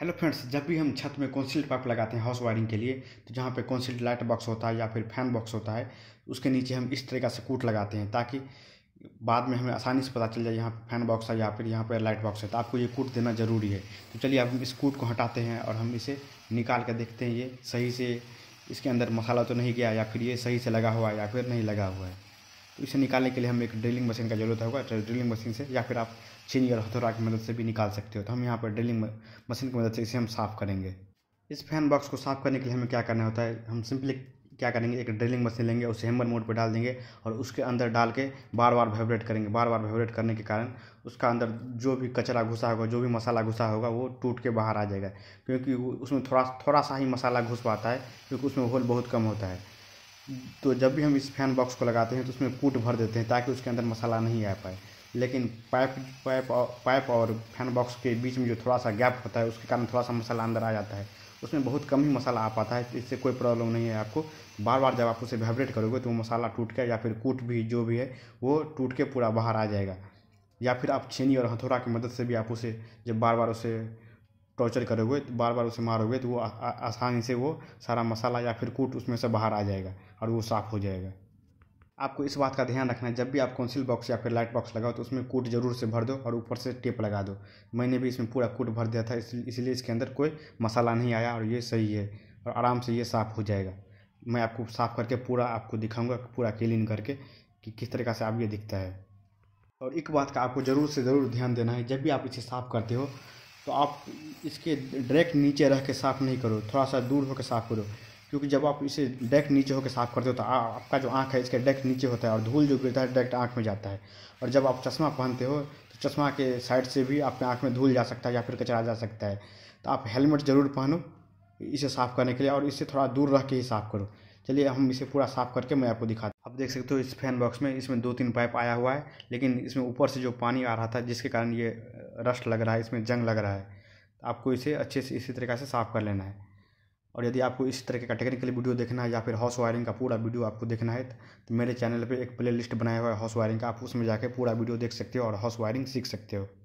hello friends जब भी हम छत में कॉन्सिल्ट पाइप लगाते हैं हाउस वायरिंग के लिए तो जहाँ पे कॉन्सिल्ट लाइट बॉक्स होता है या फिर फैन बॉक्स होता है उसके नीचे हम इस तरीका से कूट लगाते हैं ताकि बाद में हमें आसानी से पता चल जाए यहाँ फैन बॉक्स है या फिर यहाँ पर लाइट बॉक्स है तो आपको ये कूट देना ज़रूरी है तो चलिए अब हम इस कूट को हटाते हैं और हम इसे निकाल कर देखते हैं ये सही से इसके अंदर मसाला तो नहीं गया या फिर ये सही से लगा हुआ है या फिर नहीं लगा हुआ है इसे निकालने के लिए हमें एक ड्रिलिंग मशीन का जरूरत होगा तो ड्रिलिंग मशीन से या फिर आप छीन और हथौड़ा की मदद से भी निकाल सकते हो तो हम यहाँ पर ड्रिलिंग मशीन की मदद से इसे हम साफ़ करेंगे इस फैन बॉक्स को साफ़ करने के लिए हमें क्या करना होता है हम सिंपली क्या करेंगे एक ड्रिलिंग मशीन लेंगे उसे हेमर मोड पर डाल देंगे और उसके अंदर डाल के बार बार वाइब्रेट करेंगे बार बार वाइब्रेट करने के कारण उसका अंदर जो भी कचरा घुसा होगा जो भी मसाला घुसा होगा वो टूट के बाहर आ जाएगा क्योंकि उसमें थोड़ा थोड़ा सा ही मसाला घुस पाता है क्योंकि उसमें होल बहुत कम होता है तो जब भी हम इस फैन बॉक्स को लगाते हैं तो उसमें कूट भर देते हैं ताकि उसके अंदर मसाला नहीं आ पाए लेकिन पाइप पाइप और पाइप और फैन बॉक्स के बीच में जो थोड़ा सा गैप होता है उसके कारण थोड़ा सा मसाला अंदर आ जाता है उसमें बहुत कम ही मसाला आ पाता है इससे कोई प्रॉब्लम नहीं है आपको बार बार जब आप उसे वाइब्रेट करोगे तो वो मसाला टूट कर या फिर कूट भी जो भी है वो टूट के पूरा बाहर आ जाएगा या फिर आप छेनी और हथौड़ा की मदद से भी आप उसे जब बार बार उसे टॉर्चर करोगे तो बार बार उसे मारोगे तो वो आ, आ, आसानी से वो सारा मसाला या फिर कूट उसमें से बाहर आ जाएगा और वो साफ़ हो जाएगा आपको इस बात का ध्यान रखना है जब भी आप कौंसिल बॉक्स या फिर लाइट बॉक्स लगाओ तो उसमें कूट जरूर से भर दो और ऊपर से टेप लगा दो मैंने भी इसमें पूरा कूट भर दिया था इसलिए इसके अंदर कोई मसाला नहीं आया और ये सही है और आराम से ये साफ़ हो जाएगा मैं आपको साफ़ करके पूरा आपको दिखाऊंगा पूरा क्लीन करके कि किस तरीका से आप ये दिखता है और एक बात का आपको ज़रूर से ज़रूर ध्यान देना है जब भी आप इसे साफ़ करते हो तो आप इसके डायरेक्ट नीचे रह के साफ़ नहीं करो थोड़ा सा दूर होकर साफ़ करो क्योंकि जब आप इसे डायरेक्ट नीचे होकर साफ़ करते हो तो आपका जो आँख है इसके डायरेक्ट नीचे होता है और धूल जो गिरता है डायरेक्ट आँख में जाता है और जब आप चश्मा पहनते हो तो चश्मा के साइड से भी आपके आँख में धूल जा सकता है या फिर कचरा जा सकता है तो आप हेलमेट ज़रूर पहनो इसे साफ़ करने के लिए और इससे थोड़ा दूर रह के ही साफ़ करो चलिए हम इसे पूरा साफ़ करके मैं आपको दिखाता आप देख सकते हो इस फैन बॉक्स में इसमें दो तीन पाइप आया हुआ है लेकिन इसमें ऊपर से जो पानी आ रहा था जिसके कारण ये रस्ट लग रहा है इसमें जंग लग रहा है तो आपको इसे अच्छे से इसी तरीके से साफ़ कर लेना है और यदि आपको इस तरह का टेक्निकल वीडियो देखना है या फिर हाउस वायरिंग का पूरा वीडियो आपको देखना है तो मेरे चैनल पे एक प्ले लिस्ट बनाया हुआ है हाउस वायरिंग का आप उसमें जाके पूरा वीडियो देख सकते हो और हाउस वायरिंग सीख सकते हो